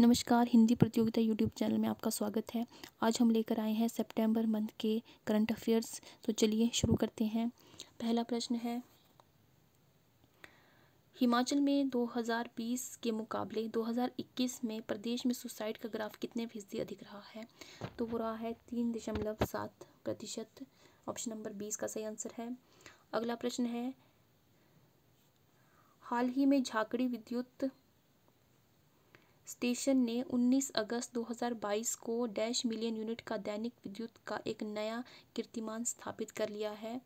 नमस्कार हिंदी प्रतियोगिता YouTube channel में आपका स्वागत है आज हम लेकर आए हैं सितंबर मंथ के करंट अफेयर्स तो चलिए शुरू करते हैं पहला प्रश्न है हिमाचल में 2020 के मुकाबले 2021 में प्रदेश में सुसाइड का ग्राफ कितने फीसदी अधिक रहा है तो वो रहा है तीन दशमलव सात प्रतिशत ऑप्शन नंबर बीस का सही आंसर है अगला प्रश्न है हाल ही में झाकड़ी विद्युत स्टेशन ने 19 अगस्त 2022 को डैश मिलियन यूनिट का दैनिक विद्युत का एक नया कीर्तिमान स्थापित कर लिया है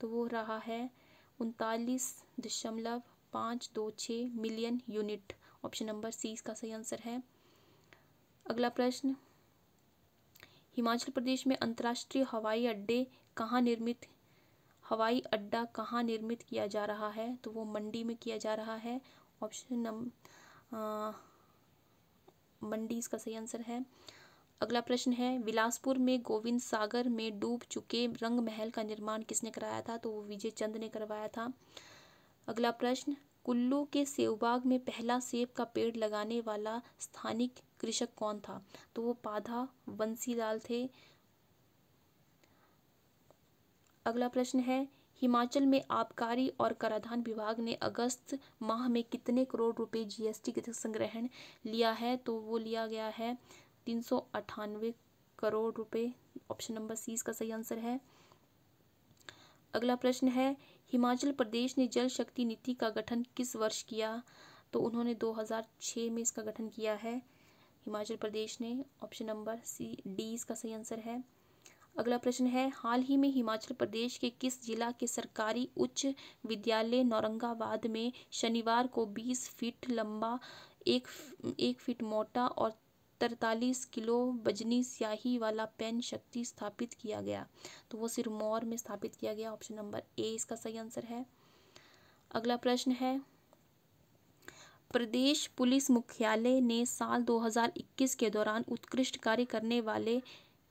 तो वो रहा है उनतालीस दशमलव पाँच दो छः million unit option number C इसका सही आंसर है अगला प्रश्न हिमाचल प्रदेश में अंतर्राष्ट्रीय हवाई अड्डे कहाँ निर्मित हवाई अड्डा कहाँ निर्मित किया जा रहा है तो वो मंडी में किया जा रहा है ऑप्शन नंबर मंडी इसका सही आंसर है अगला प्रश्न है बिलासपुर में गोविंद सागर में डूब चुके रंग महल का निर्माण किसने कराया था तो वो विजय चंद ने करवाया था अगला प्रश्न कुल्लू के सेवबाग में पहला सेब का पेड़ लगाने वाला स्थानिक कृषक कौन था तो वो पाधा बंसीलाल थे अगला प्रश्न है हिमाचल में आबकारी और कराधान विभाग ने अगस्त माह में कितने करोड़ रुपए जीएसटी के संग्रहण लिया है तो वो लिया गया है तीन सौ अट्ठानवे करोड़ रुपए ऑप्शन नंबर सी इसका सही आंसर है अगला प्रश्न है हिमाचल प्रदेश ने जल शक्ति नीति का गठन किस वर्ष किया तो उन्होंने 2006 में इसका गठन किया है हिमाचल प्रदेश ने ऑप्शन नंबर सी डी इसका सही आंसर है अगला प्रश्न है हाल ही में हिमाचल प्रदेश के किस जिला के सरकारी उच्च विद्यालय नौरंगाबाद में शनिवार को 20 फीट लंबा एक एक फीट मोटा और तरतालीस किलो बजनी स्याही वाला पेन शक्ति स्थापित किया गया तो वो सिरमौर में स्थापित किया गया ऑप्शन नंबर ए इसका सही आंसर है अगला प्रश्न है प्रदेश पुलिस मुख्यालय ने साल 2021 के दौरान उत्कृष्ट कार्य करने वाले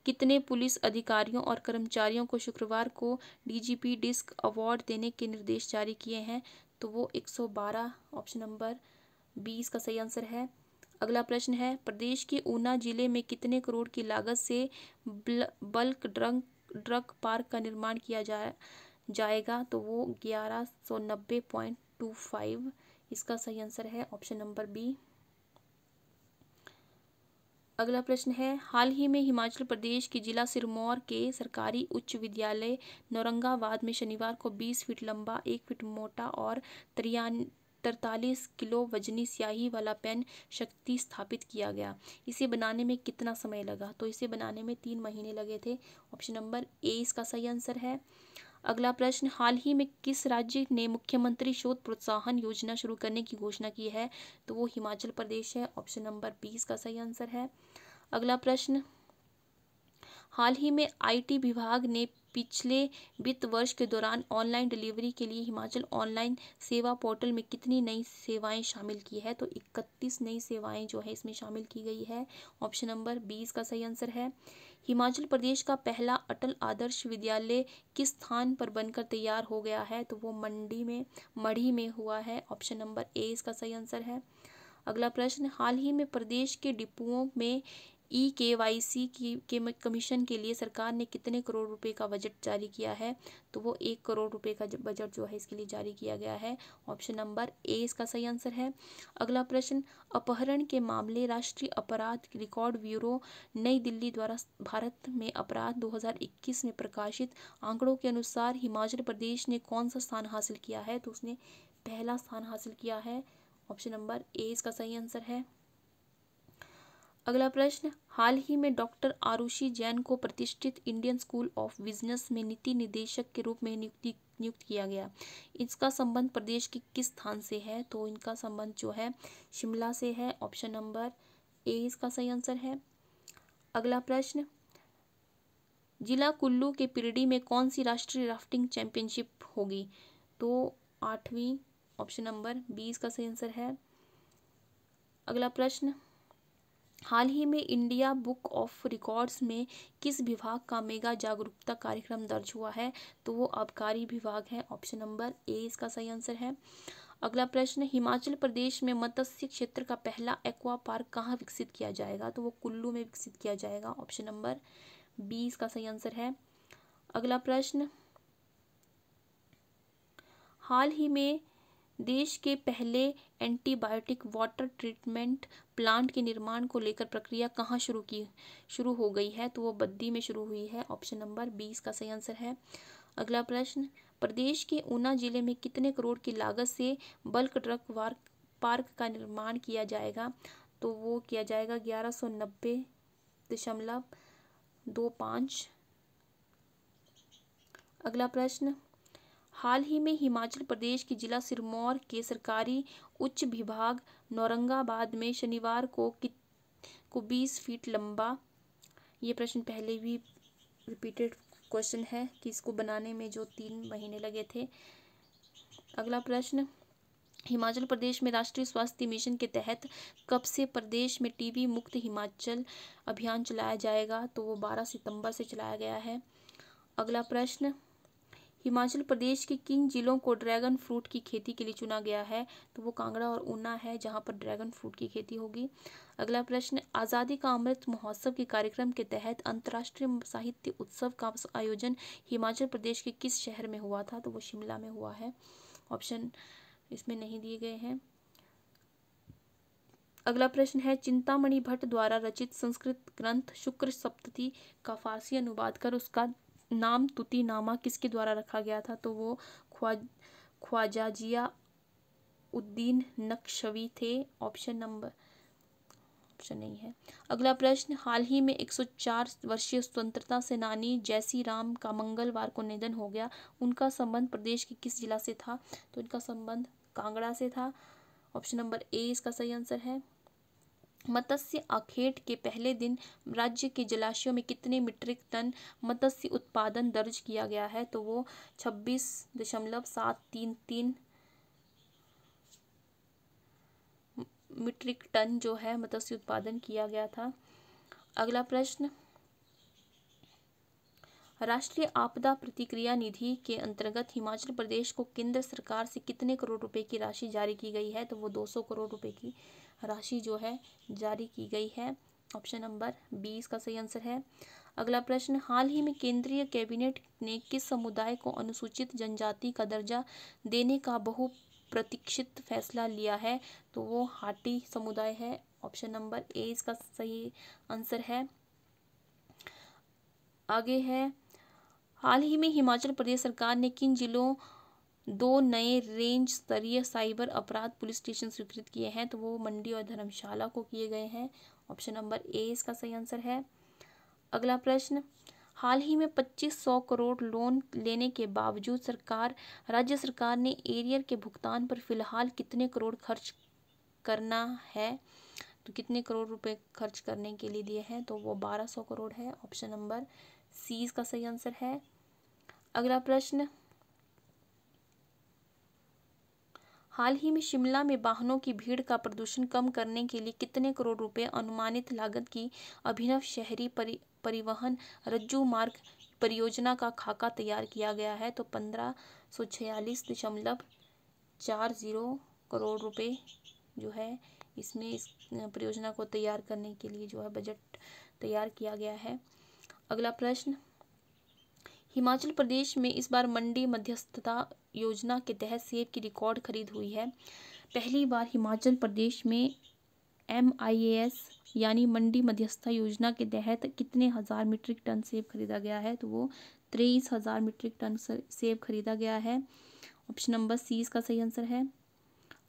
कितने पुलिस अधिकारियों और कर्मचारियों को शुक्रवार को डीजीपी डिस्क अवार्ड देने के निर्देश जारी किए हैं तो वो 112 ऑप्शन नंबर बीस का सही आंसर है अगला प्रश्न है प्रदेश के ऊना जिले में कितने करोड़ की लागत से बल्क ड्रंक ड्रग पार्क का निर्माण किया जा जाएगा तो वो ग्यारह सौ नब्बे पॉइंट टू फाइव इसका सही आंसर है ऑप्शन नंबर बी अगला प्रश्न है हाल ही में हिमाचल प्रदेश के जिला सिरमौर के सरकारी उच्च विद्यालय नौरंगाबाद में शनिवार को 20 फीट लंबा एक फीट मोटा और त्रियान तरतालीस किलो वजनी स्याही वाला पेन शक्ति स्थापित किया गया इसे बनाने में कितना समय लगा तो इसे बनाने में तीन महीने लगे थे ऑप्शन नंबर ए इसका सही आंसर है अगला प्रश्न हाल ही में किस राज्य ने मुख्यमंत्री शोध प्रोत्साहन योजना शुरू करने की घोषणा की है तो वो हिमाचल प्रदेश है ऑप्शन नंबर बीस का सही आंसर है अगला प्रश्न हाल ही में आईटी विभाग ने पिछले वित्त वर्ष के दौरान ऑनलाइन डिलीवरी के लिए हिमाचल ऑनलाइन सेवा पोर्टल में कितनी नई सेवाएं शामिल की है तो 31 नई सेवाएं जो है इसमें शामिल की गई है ऑप्शन नंबर बीस का सही आंसर है हिमाचल प्रदेश का पहला अटल आदर्श विद्यालय किस स्थान पर बनकर तैयार हो गया है तो वो मंडी में मढ़ी में हुआ है ऑप्शन नंबर ए इसका सही आंसर है अगला प्रश्न हाल ही में प्रदेश के डिपुओं में ई के वाई सी की के कमीशन के लिए सरकार ने कितने करोड़ रुपए का बजट जारी किया है तो वो एक करोड़ रुपए का बजट जो है इसके लिए जारी किया गया है ऑप्शन नंबर ए इसका सही आंसर है अगला प्रश्न अपहरण के मामले राष्ट्रीय अपराध रिकॉर्ड ब्यूरो नई दिल्ली द्वारा भारत में अपराध दो में प्रकाशित आंकड़ों के अनुसार हिमाचल प्रदेश ने कौन सा स्थान हासिल किया है तो उसने पहला स्थान हासिल किया है ऑप्शन नंबर ए इसका सही आंसर है अगला प्रश्न हाल ही में डॉक्टर आरुषि जैन को प्रतिष्ठित इंडियन स्कूल ऑफ बिजनेस में नीति निदेशक के रूप में नियुक्ति नियुक्त किया गया इसका संबंध प्रदेश के किस स्थान से है तो इनका संबंध जो है शिमला से है ऑप्शन नंबर ए इसका सही आंसर है अगला प्रश्न जिला कुल्लू के पिरडी में कौन सी राष्ट्रीय राफ्टिंग चैंपियनशिप होगी तो आठवीं ऑप्शन नंबर बी इसका सही आंसर है अगला प्रश्न हाल ही में इंडिया बुक ऑफ रिकॉर्ड्स में किस विभाग का मेगा जागरूकता कार्यक्रम दर्ज हुआ है तो वो आबकारी विभाग है ऑप्शन नंबर ए इसका सही आंसर है अगला प्रश्न हिमाचल प्रदेश में मत्स्य क्षेत्र का पहला एक्वा पार्क कहाँ विकसित किया जाएगा तो वो कुल्लू में विकसित किया जाएगा ऑप्शन नंबर बी इसका सही आंसर है अगला प्रश्न हाल ही में देश के पहले एंटीबायोटिक वाटर ट्रीटमेंट प्लांट के निर्माण को लेकर प्रक्रिया कहाँ शुरू की शुरू हो गई है तो वो बद्दी में शुरू हुई है ऑप्शन नंबर बीस का सही आंसर है अगला प्रश्न प्रदेश के ऊना जिले में कितने करोड़ की लागत से बल्क ट्रक वार्क पार्क का निर्माण किया जाएगा तो वो किया जाएगा ग्यारह सौ नब्बे दशमलव दो पाँच अगला प्रश्न हाल ही में हिमाचल प्रदेश की जिला सिरमौर के सरकारी उच्च विभाग नौरंगाबाद में शनिवार को कित को बीस फीट लंबा ये प्रश्न पहले भी रिपीटेड क्वेश्चन है कि इसको बनाने में जो तीन महीने लगे थे अगला प्रश्न हिमाचल प्रदेश में राष्ट्रीय स्वास्थ्य मिशन के तहत कब से प्रदेश में टीबी मुक्त हिमाचल अभियान चलाया जाएगा तो वो 12 सितंबर से चलाया गया है अगला प्रश्न हिमाचल प्रदेश के किन जिलों को ड्रैगन फ्रूट की खेती के लिए चुना गया है तो वो कांगड़ा और ऊना है जहाँ पर ड्रैगन फ्रूट की खेती होगी अगला प्रश्न आज़ादी का अमृत महोत्सव के कार्यक्रम के तहत अंतर्राष्ट्रीय साहित्य उत्सव का आयोजन हिमाचल प्रदेश के किस शहर में हुआ था तो वो शिमला में हुआ है ऑप्शन इसमें नहीं दिए गए हैं अगला प्रश्न है चिंतामणि भट्ट द्वारा रचित संस्कृत ग्रंथ शुक्र सप्तति का फारसी अनुवाद कर उसका नाम तुती नामा किसके द्वारा रखा गया था तो वो ख्वा ख्वाजाजिया उद्दीन नक्शवी थे ऑप्शन नंबर ऑप्शन नहीं है अगला प्रश्न हाल ही में 104 वर्षीय स्वतंत्रता सेनानी जैसी राम का मंगलवार को निधन हो गया उनका संबंध प्रदेश के किस जिला से था तो इनका संबंध कांगड़ा से था ऑप्शन नंबर ए इसका सही आंसर है मत्स्य आखेट के पहले दिन राज्य के जलाशयों में कितने मीट्रिक टन मत्स्य उत्पादन दर्ज किया गया है तो वो छब्बीस दशमलव सात तीन तीन मीट्रिक टन जो है मत्स्य उत्पादन किया गया था अगला प्रश्न राष्ट्रीय आपदा प्रतिक्रिया निधि के अंतर्गत हिमाचल प्रदेश को केंद्र सरकार से कितने करोड़ रुपए की राशि जारी की गई है तो वो दो सौ करोड़ रुपए की राशि जो है जारी की गई है ऑप्शन नंबर बी इसका सही आंसर है अगला प्रश्न हाल ही में केंद्रीय कैबिनेट ने किस समुदाय को अनुसूचित जनजाति का दर्जा देने का बहुप्रतीक्षित फैसला लिया है तो वो हाटी समुदाय है ऑप्शन नंबर ए इसका सही आंसर है आगे है हाल ही में हिमाचल प्रदेश सरकार ने किन जिलों दो नए रेंज स्तरीय साइबर अपराध पुलिस स्टेशन स्वीकृत किए हैं तो वो मंडी और धर्मशाला को किए गए हैं ऑप्शन नंबर ए इसका सही आंसर है अगला प्रश्न हाल ही में 2500 करोड़ लोन लेने के बावजूद सरकार राज्य सरकार ने एरियर के भुगतान पर फिलहाल कितने करोड़ खर्च करना है तो कितने करोड़ रुपए खर्च करने के लिए दिए हैं तो वो 1200 करोड़ है ऑप्शन नंबर सी इसका सही आंसर है अगला प्रश्न हाल ही में शिमला में वाहनों की भीड़ का प्रदूषण कम करने के लिए कितने करोड़ रुपए अनुमानित लागत की अभिनव शहरी परि, परिवहन रज्जू मार्ग परियोजना का खाका तैयार किया गया है तो पंद्रह सौ छियालीस दशमलव चार ज़ीरो करोड़ रुपए जो है इसमें इस परियोजना को तैयार करने के लिए जो है बजट तैयार किया गया है अगला प्रश्न हिमाचल प्रदेश में इस बार मंडी मध्यस्थता योजना के तहत सेब की रिकॉर्ड खरीद हुई है पहली बार हिमाचल प्रदेश में एम यानी मंडी मध्यस्थता योजना के तहत कितने हज़ार मीट्रिक टन सेब खरीदा गया है तो वो तेईस हज़ार मीट्रिक टन सेब खरीदा गया है ऑप्शन नंबर सी इसका सही आंसर है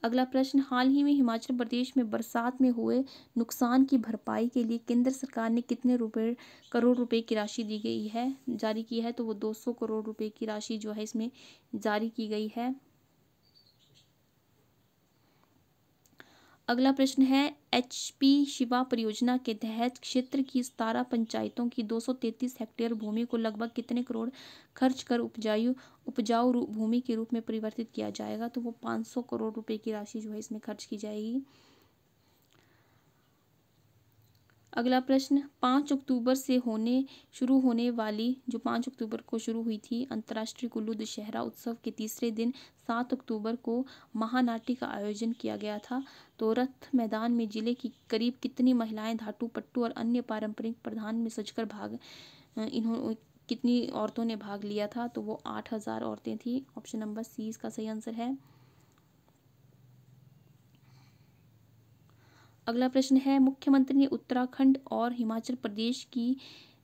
अगला प्रश्न हाल ही में हिमाचल प्रदेश में बरसात में हुए नुकसान की भरपाई के लिए केंद्र सरकार ने कितने रुपए करोड़ रुपए की राशि दी गई है जारी की है तो वो 200 करोड़ रुपए की राशि जो है इसमें जारी की गई है अगला प्रश्न है एच पी शिवा परियोजना के तहत क्षेत्र की सतारह पंचायतों की 233 हेक्टेयर भूमि को लगभग कितने करोड़ खर्च कर उपजाऊ उपजाऊ भूमि के रूप में परिवर्तित किया जाएगा तो वो 500 करोड़ रुपए की राशि जो है इसमें खर्च की जाएगी अगला प्रश्न पाँच अक्टूबर से होने शुरू होने वाली जो पाँच अक्टूबर को शुरू हुई थी अंतर्राष्ट्रीय कुल्लू दशहरा उत्सव के तीसरे दिन सात अक्टूबर को महानाट्य का आयोजन किया गया था तो रथ मैदान में जिले की करीब कितनी महिलाएं धाटू पट्टू और अन्य पारंपरिक प्रधान में सजकर भाग इन्होंने कितनी औरतों ने भाग लिया था तो वो आठ हज़ार औरतें थी ऑप्शन नंबर सी इसका सही आंसर है अगला प्रश्न है मुख्यमंत्री ने उत्तराखंड और हिमाचल प्रदेश की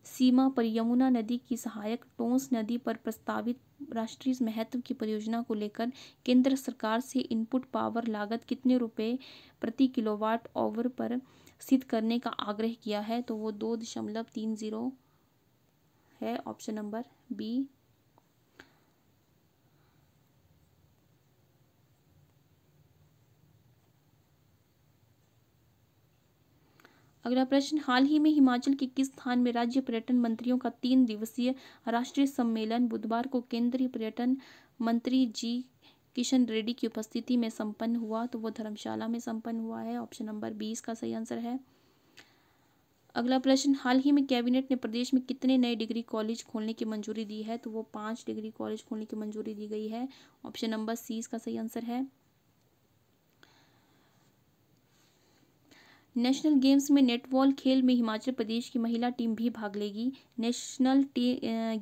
सीमा पर यमुना नदी की सहायक टोंस नदी पर प्रस्तावित राष्ट्रीय महत्व की परियोजना को लेकर केंद्र सरकार से इनपुट पावर लागत कितने रुपए प्रति किलोवाट ओवर पर सिद्ध करने का आग्रह किया है तो वो दो दशमलव तीन ज़ीरो है ऑप्शन नंबर बी अगला प्रश्न हाल ही में हिमाचल के किस स्थान में राज्य पर्यटन मंत्रियों का तीन दिवसीय राष्ट्रीय सम्मेलन बुधवार को केंद्रीय पर्यटन मंत्री जी किशन रेड्डी की उपस्थिति में संपन्न हुआ तो वो धर्मशाला में संपन्न हुआ है ऑप्शन नंबर बीस का सही आंसर है अगला प्रश्न हाल ही में कैबिनेट ने प्रदेश में कितने नए डिग्री कॉलेज खोलने की मंजूरी दी है तो वो पाँच डिग्री कॉलेज खोलने की मंजूरी दी गई है ऑप्शन नंबर सी इसका सही आंसर है नेशनल गेम्स में नेटबॉल खेल में हिमाचल प्रदेश की महिला टीम भी भाग लेगी नेशनल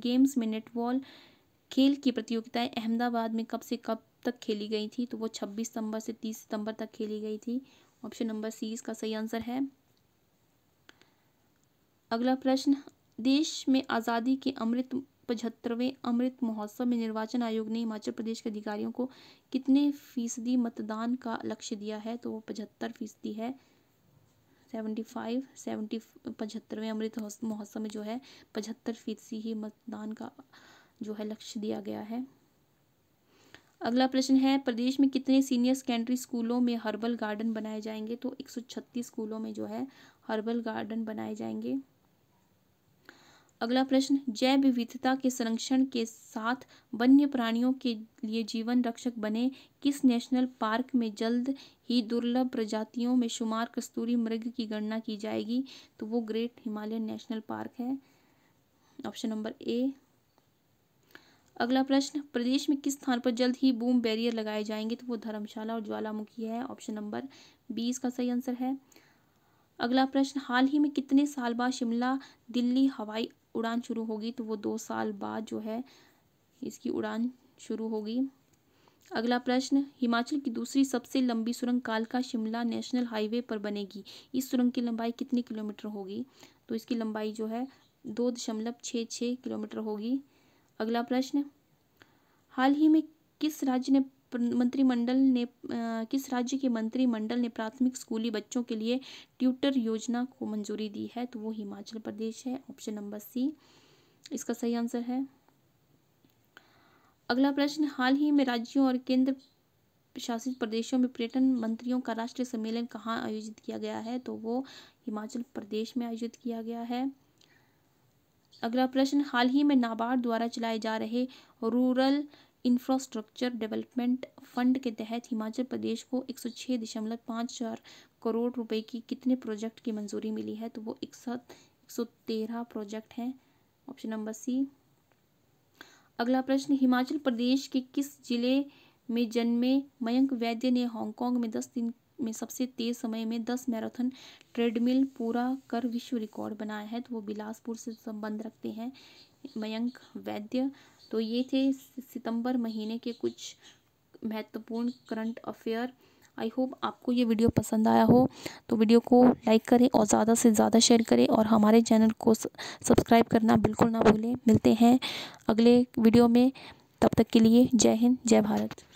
गेम्स में नेटबॉल खेल की प्रतियोगिताएं अहमदाबाद में कब से कब तक खेली गई थी तो वो छब्बीस सितंबर से तीस सितंबर तक खेली गई थी ऑप्शन नंबर सी इसका सही आंसर है अगला प्रश्न देश में आज़ादी के अमृत पचहत्तरवें अमृत महोत्सव में निर्वाचन आयोग ने हिमाचल प्रदेश के अधिकारियों को कितने फीसदी मतदान का लक्ष्य दिया है तो वो पचहत्तर फीसदी है सेवेंटी फाइव सेवेंटी पचहत्तरवें अमृत महोत्सव में जो है पचहत्तर फीसदी ही मतदान का जो है लक्ष्य दिया गया है अगला प्रश्न है प्रदेश में कितने सीनियर सेकेंडरी स्कूलों में हर्बल गार्डन बनाए जाएंगे तो छत्तीस स्कूलों में जो है हर्बल गार्डन बनाए जाएंगे अगला प्रश्न जैव विविधता के संरक्षण के साथ वन्य प्राणियों के लिए जीवन रक्षक बने किस नेशनल पार्क में जल्द ही दुर्लभ प्रजातियों में शुमार कस्तूरी मृग की गणना की जाएगी तो वो ग्रेट हिमालयन नेशनल पार्क है ऑप्शन नंबर ए अगला प्रश्न प्रदेश में किस स्थान पर जल्द ही बूम बैरियर लगाए जाएंगे तो वो धर्मशाला और ज्वालामुखी है ऑप्शन नंबर बी इसका सही आंसर है अगला प्रश्न हाल ही में कितने साल बाद शिमला दिल्ली हवाई उड़ान शुरू होगी तो वो दो साल बाद जो है इसकी उड़ान शुरू होगी अगला प्रश्न हिमाचल की दूसरी सबसे लंबी सुरंग कालका शिमला नेशनल हाईवे पर बनेगी इस सुरंग की लंबाई कितनी किलोमीटर होगी तो इसकी लंबाई जो है दो दशमलव छः छः किलोमीटर होगी अगला प्रश्न हाल ही में किस राज्य ने मंत्रिमंडल ने किस राज्य के मंत्रिमंडल ने प्राथमिक स्कूली बच्चों के लिए ट्यूटर योजना को मंजूरी दी है तो वो हिमाचल प्रदेश है ऑप्शन नंबर सी इसका सही आंसर है अगला प्रश्न हाल ही में राज्यों और केंद्र शासित प्रदेशों में पर्यटन मंत्रियों का राष्ट्रीय सम्मेलन कहाँ आयोजित किया गया है तो वो हिमाचल प्रदेश में आयोजित किया गया है अगला प्रश्न हाल ही में नाबार्ड द्वारा चलाए जा रहे रूरल इंफ्रास्ट्रक्चर डेवलपमेंट फंड के तहत हिमाचल प्रदेश को एक सौ छह दशमलव पाँच चार करोड़ रुपए की कितने प्रोजेक्ट की मंजूरी मिली है तो वो एक सौ तेरह प्रोजेक्ट हैं ऑप्शन नंबर सी अगला प्रश्न हिमाचल प्रदेश के किस जिले में जन्मे मयंक वैद्य ने हांगकांग में दस दिन में सबसे तेज समय में दस मैराथन ट्रेडमिल पूरा कर विश्व रिकॉर्ड बनाया है तो वो बिलासपुर से संबंध रखते हैं मयंक वैद्य तो ये थे सितंबर महीने के कुछ महत्वपूर्ण करंट अफेयर आई होप आपको ये वीडियो पसंद आया हो तो वीडियो को लाइक करें और ज़्यादा से ज़्यादा शेयर करें और हमारे चैनल को सब्सक्राइब करना बिल्कुल ना भूलें मिलते हैं अगले वीडियो में तब तक के लिए जय हिंद जय भारत